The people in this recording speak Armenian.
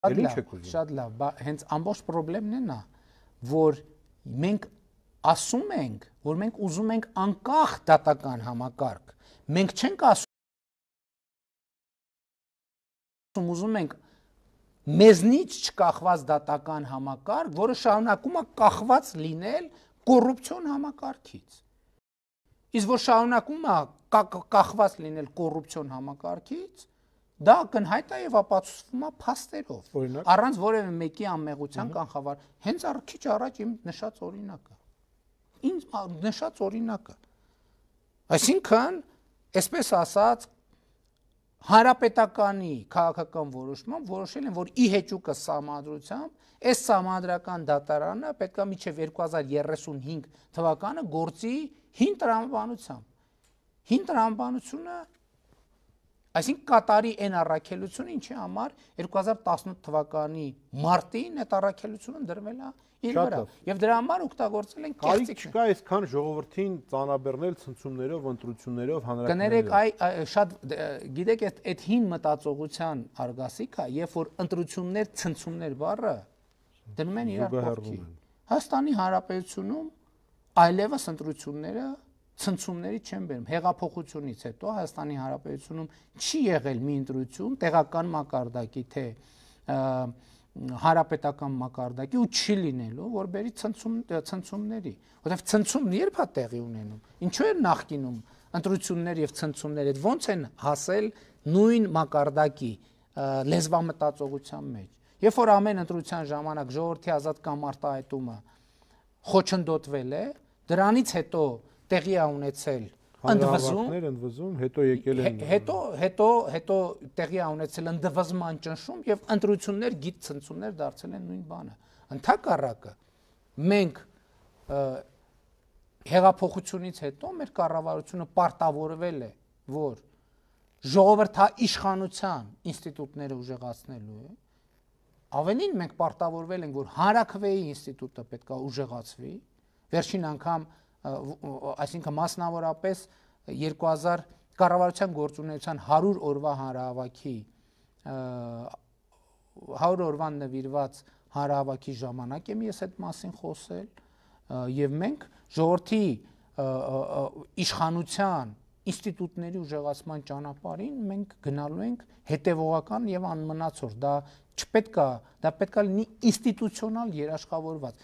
Շատ լավ, շատ լավ, բա հենց ամբողջ խնդրեմն է նա, որ մենք ասում ենք, որ մենք ուզում ենք անկախ դատական համակարգ։ Մենք չենք ասում ուզում ենք մեզնից չկախված դատական համակարգ, որը շարունակում է կախված լինել կոռուպցիոն համակարգից։ Իսկ որ շարունակում է կախված լինել կոռուպցիոն համակարգից, Դա կնհայտ է եւ ապացուցվում է փաստերով։ Օրինակ, առանց որևէ մեկի անմեղության կանխավար, հենց առ քիչ առաջ իմ նշած օրինակը։ Ինչ նշած օրինակը։ Այսինքն, այսպես ասած, հանրապետականի քաղաքական որոշմամբ որոշել են, որ ի հեճուկը համադրությամբ այս համադրական դատարանը պետքա միջև 2035 թվականը գործի հին տրամաբանությամբ։ Հին տրամաբանությունը Այսինքն կատարի այն առաքելությունը, ինչի համար 2018 թվականի մարտին այդ առաքելությունը դրվել է իր վրա։ Եվ դրա համար օգտագործել են քիչ չկա այսքան ժողովրդին ծանաբերնել ցնցումներով, ընտրություններով, հանրակրկիտ։ Կներեք, այ շատ գիտեք այդ այդ հին մտածողության արգասիքա, երբ որ ընտրություններ, ցնցումներ բառը դնում են իրար կողքի։ Հայաստանի Հանրապետությունում այլևս ընտրությունները ցնցումների չեն բերում։ Հեղափոխությունից հետո Հայաստանի Հանրապետությունում չի եղել մի ընտրություն տեղական մակարդակի թե հարապետական մակարդակի ու չի լինելու որ բերի ցնցում ցնցումների որովհետև ցնցումն երբ է տեղի ունենում ինչու է նախկինում ընտրություններ եւ ցնցումներ այդ ո՞նց են հասել նույն մակարդակի լեզվամտածողության մեջ երբ որ ամեն ընտրության ժամանակ ժողովրդի ազատ կամ արտահայտումը խոչընդոտվել է դրանից հետո տեղի է ունեցել ընդվզում, ընդվզում, հետո եկել են հետո հետո հետո տեղի է ունեցել ընդվզման ճնշում եւ ընտրություններ, գիտ ցնցումներ դարձել են նույն բանը։ Ընթակառակը մենք հեղափոխությունից հետո մեր կառավարությունը պարտավորվել է, որ ժողովրդա իշխանության ինստիտուտները ուժեղացնելու է։ Ավելին մենք պարտավորվել ենք, որ հանրակրվեի ինստիտուտը պետքա ուժեղացվի։ Վերջին անգամ 19 այսինքն մասնավորապես 2000 կառավարության գործունեության 100 օրվա հանրահավաքի 100 օրվան նվիրված հանրահավաքի ժամանակ եմ ես այդ մասին խոսել եւ մենք ժողովրդի իշխանության ինստիտուտների ուժեղացման ճանապարհին մենք գնալու ենք հետևողական եւ անմնացոր դա չպետք է դա պետք է լինի ինստիտուցիոնալ երաշխավորված